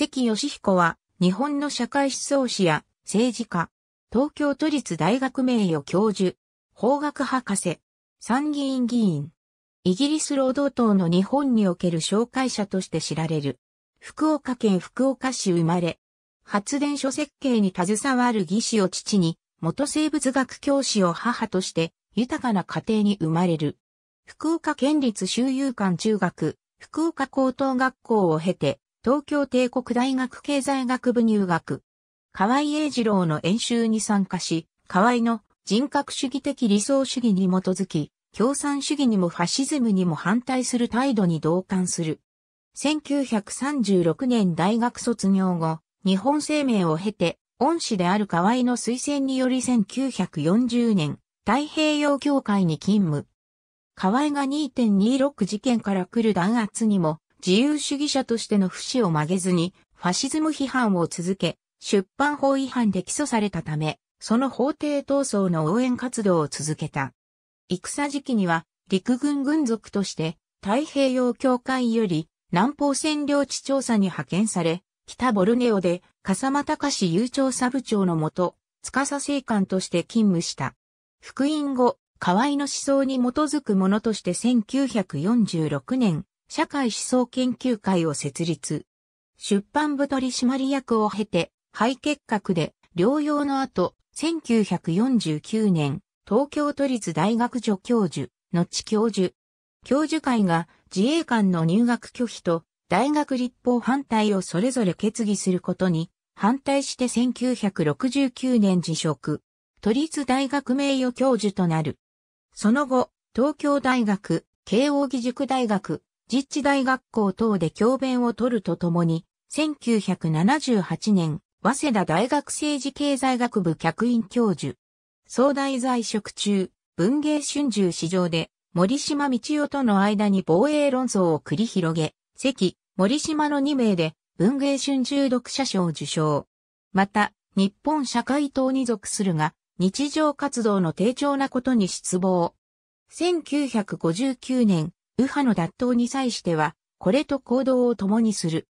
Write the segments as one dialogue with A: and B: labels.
A: 関義彦は、日本の社会思想史や政治家、東京都立大学名誉教授、法学博士、参議院議員、イギリス労働党の日本における紹介者として知られる、福岡県福岡市生まれ、発電所設計に携わる技師を父に、元生物学教師を母として、豊かな家庭に生まれる。福岡県立周遊館中学、福岡高等学校を経て、東京帝国大学経済学部入学。河合英二郎の演習に参加し、河合の人格主義的理想主義に基づき、共産主義にもファシズムにも反対する態度に同感する。1936年大学卒業後、日本生命を経て、恩師である河合の推薦により1940年、太平洋協会に勤務。河合が2.26事件から来る弾圧にも自由主義者としての不死を曲げずに、ファシズム批判を続け、出版法違反で起訴されたため、その法廷闘争の応援活動を続けた。戦時期には、陸軍軍属として、太平洋協会より、南方占領地調査に派遣され、北ボルネオで、笠間隆有調査部長のもと、司政官として勤務した。福音後、河合の思想に基づくものとして1946年、社会思想研究会を設立。出版部取締役を経て、肺結核で療養の後、1949年、東京都立大学助教授、後教授。教授会が自衛官の入学拒否と大学立法反対をそれぞれ決議することに反対して1969年辞職。都立大学名誉教授となる。その後、東京大学、慶應義塾大学、実地大学校等で教鞭を取るとともに、1978年、早稲田大学政治経済学部客員教授。総大在職中、文芸春秋史上で、森島道夫との間に防衛論争を繰り広げ、関、森島の2名で、文芸春秋読者賞を受賞。また、日本社会党に属するが、日常活動の低調なことに失望。1959年、右派の脱党に際しては、これと行動を共にする。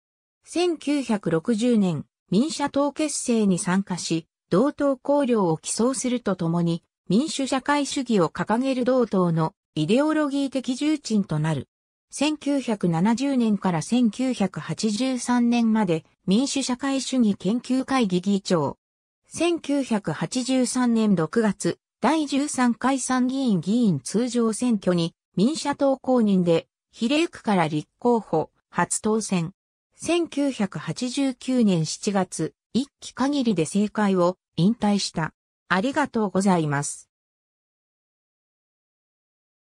A: 1960年、民社党結成に参加し、同党綱領を起草するとともに、民主社会主義を掲げる同党のイデオロギー的重鎮となる。1970年から1983年まで民主社会主義研究会議議長。1983年6月、第13回参議院議員通常選挙に民社党公認で、比例区から立候補、初当選。1989年7月、一期限りで政界を引退した。ありがとうございます。